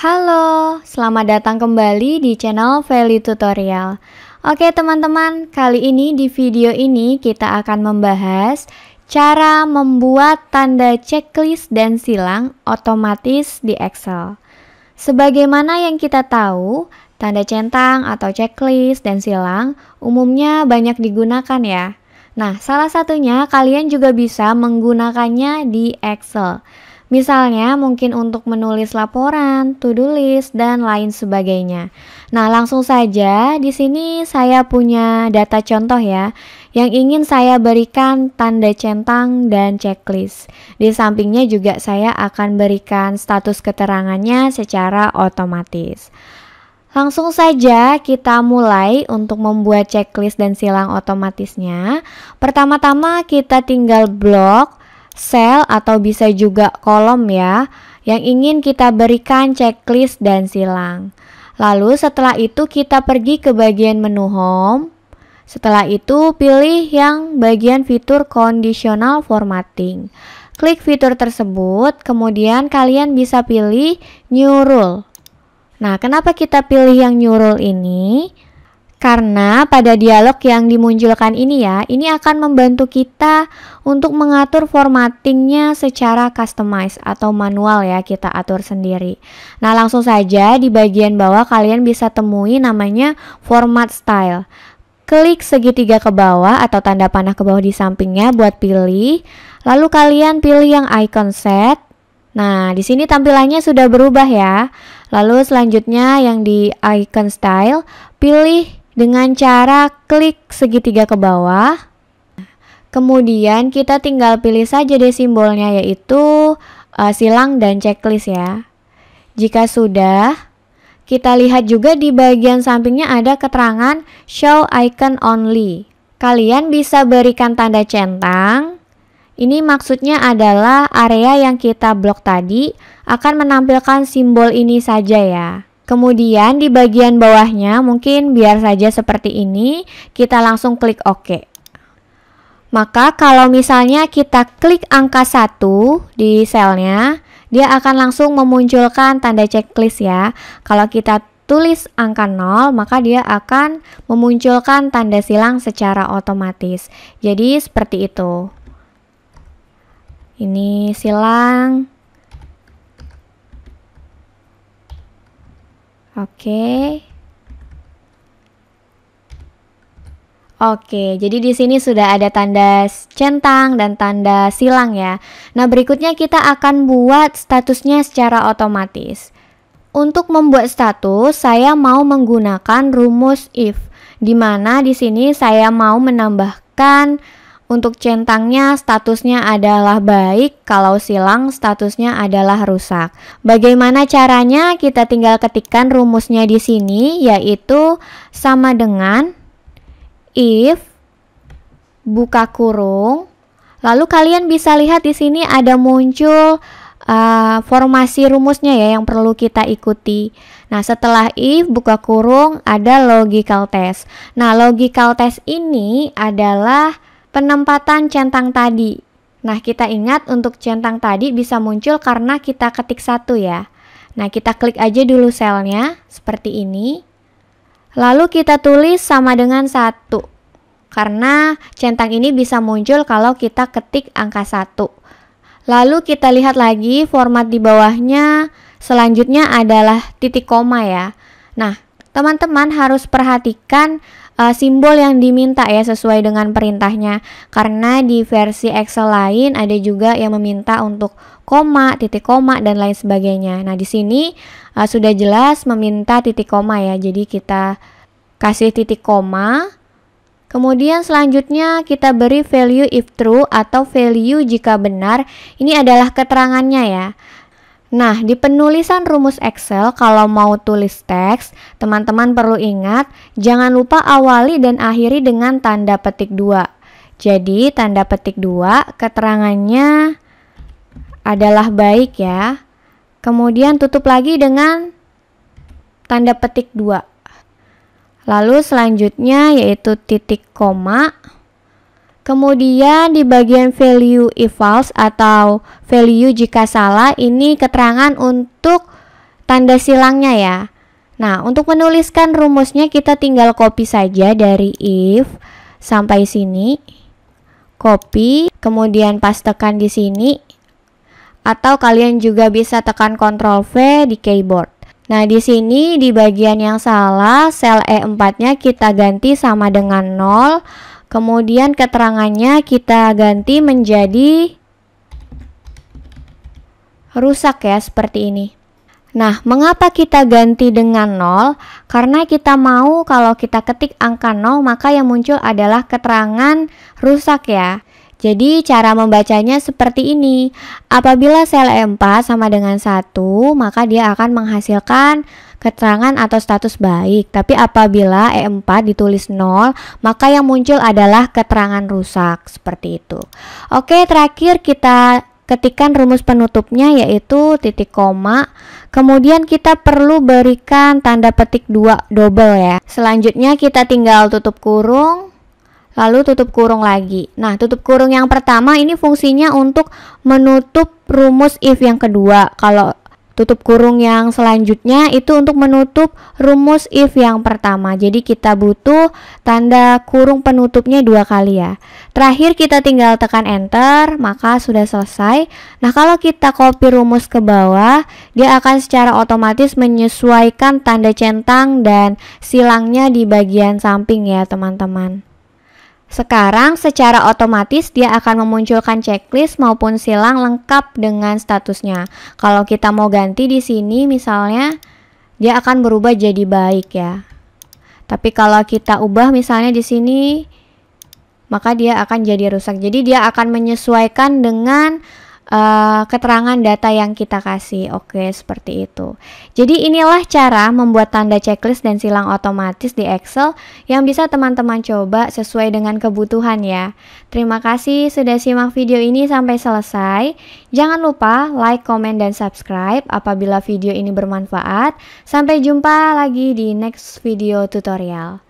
Halo, selamat datang kembali di channel Value Tutorial. Oke teman-teman, kali ini di video ini kita akan membahas cara membuat tanda checklist dan silang otomatis di Excel. Sebagaimana yang kita tahu, tanda centang atau checklist dan silang umumnya banyak digunakan ya. Nah, salah satunya kalian juga bisa menggunakannya di Excel. Misalnya mungkin untuk menulis laporan, to-do list, dan lain sebagainya. Nah, langsung saja di sini saya punya data contoh ya yang ingin saya berikan tanda centang dan checklist. Di sampingnya juga saya akan berikan status keterangannya secara otomatis. Langsung saja kita mulai untuk membuat checklist dan silang otomatisnya. Pertama-tama kita tinggal blok, sel atau bisa juga kolom ya yang ingin kita berikan checklist dan silang. Lalu setelah itu kita pergi ke bagian menu home. Setelah itu pilih yang bagian fitur conditional formatting. Klik fitur tersebut, kemudian kalian bisa pilih new rule. Nah, kenapa kita pilih yang neural ini? Karena pada dialog yang dimunculkan ini ya, ini akan membantu kita untuk mengatur formattingnya secara customize atau manual ya, kita atur sendiri. Nah langsung saja di bagian bawah kalian bisa temui namanya format style. Klik segitiga ke bawah atau tanda panah ke bawah di sampingnya buat pilih. Lalu kalian pilih yang icon set, Nah, di sini tampilannya sudah berubah ya. Lalu selanjutnya yang di icon style, pilih dengan cara klik segitiga ke bawah. Kemudian kita tinggal pilih saja deh simbolnya yaitu uh, silang dan checklist ya. Jika sudah, kita lihat juga di bagian sampingnya ada keterangan show icon only. Kalian bisa berikan tanda centang ini maksudnya adalah area yang kita blok tadi akan menampilkan simbol ini saja ya. Kemudian di bagian bawahnya mungkin biar saja seperti ini, kita langsung klik OK. Maka kalau misalnya kita klik angka 1 di selnya, dia akan langsung memunculkan tanda checklist ya. Kalau kita tulis angka 0, maka dia akan memunculkan tanda silang secara otomatis. Jadi seperti itu. Ini silang. Oke. Oke, jadi di sini sudah ada tanda centang dan tanda silang ya. Nah, berikutnya kita akan buat statusnya secara otomatis. Untuk membuat status, saya mau menggunakan rumus if, di mana di sini saya mau menambahkan untuk centangnya statusnya adalah baik, kalau silang statusnya adalah rusak. Bagaimana caranya? Kita tinggal ketikkan rumusnya di sini yaitu sama dengan if buka kurung. Lalu kalian bisa lihat di sini ada muncul uh, formasi rumusnya ya yang perlu kita ikuti. Nah, setelah if buka kurung ada logical test. Nah, logical test ini adalah penempatan centang tadi. Nah, kita ingat untuk centang tadi bisa muncul karena kita ketik satu ya. Nah, kita klik aja dulu selnya seperti ini. Lalu kita tulis sama dengan satu. Karena centang ini bisa muncul kalau kita ketik angka satu. Lalu kita lihat lagi format di bawahnya. Selanjutnya adalah titik koma ya. Nah, teman-teman harus perhatikan uh, simbol yang diminta ya sesuai dengan perintahnya. Karena di versi Excel lain ada juga yang meminta untuk koma, titik koma dan lain sebagainya. Nah, di sini uh, sudah jelas meminta titik koma ya. Jadi kita kasih titik koma. Kemudian selanjutnya kita beri value if true atau value jika benar. Ini adalah keterangannya ya. Nah, di penulisan rumus Excel, kalau mau tulis teks, teman-teman perlu ingat, jangan lupa awali dan akhiri dengan tanda petik dua. Jadi, tanda petik dua keterangannya adalah baik ya. Kemudian tutup lagi dengan tanda petik dua. Lalu selanjutnya yaitu titik koma. Kemudian di bagian value if false atau value jika salah ini keterangan untuk tanda silangnya ya. Nah, untuk menuliskan rumusnya kita tinggal copy saja dari if sampai sini. Copy, kemudian pastekan di sini. Atau kalian juga bisa tekan Ctrl V di keyboard. Nah, di sini di bagian yang salah, sel E4-nya kita ganti sama dengan 0. Kemudian keterangannya kita ganti menjadi rusak ya seperti ini. Nah, mengapa kita ganti dengan 0? Karena kita mau kalau kita ketik angka 0 maka yang muncul adalah keterangan rusak ya. Jadi cara membacanya seperti ini. Apabila sel 4 sama dengan 1, maka dia akan menghasilkan keterangan atau status baik. Tapi apabila E4 ditulis 0, maka yang muncul adalah keterangan rusak seperti itu. Oke, terakhir kita ketikan rumus penutupnya yaitu titik koma. Kemudian kita perlu berikan tanda petik dua double ya. Selanjutnya kita tinggal tutup kurung lalu tutup kurung lagi. Nah, tutup kurung yang pertama ini fungsinya untuk menutup rumus if yang kedua. Kalau tutup kurung yang selanjutnya itu untuk menutup rumus if yang pertama. Jadi kita butuh tanda kurung penutupnya dua kali ya. Terakhir kita tinggal tekan enter, maka sudah selesai. Nah, kalau kita copy rumus ke bawah, dia akan secara otomatis menyesuaikan tanda centang dan silangnya di bagian samping ya, teman-teman. Sekarang secara otomatis dia akan memunculkan checklist maupun silang lengkap dengan statusnya. Kalau kita mau ganti di sini misalnya dia akan berubah jadi baik ya. Tapi kalau kita ubah misalnya di sini maka dia akan jadi rusak. Jadi dia akan menyesuaikan dengan Eh, keterangan data yang kita kasih. Oke, seperti itu. Jadi inilah cara membuat tanda checklist dan silang otomatis di Excel yang bisa teman-teman coba sesuai dengan kebutuhan ya. Terima kasih sudah simak video ini sampai selesai. Jangan lupa like, comment, dan subscribe apabila video ini bermanfaat. Sampai jumpa lagi di next video tutorial.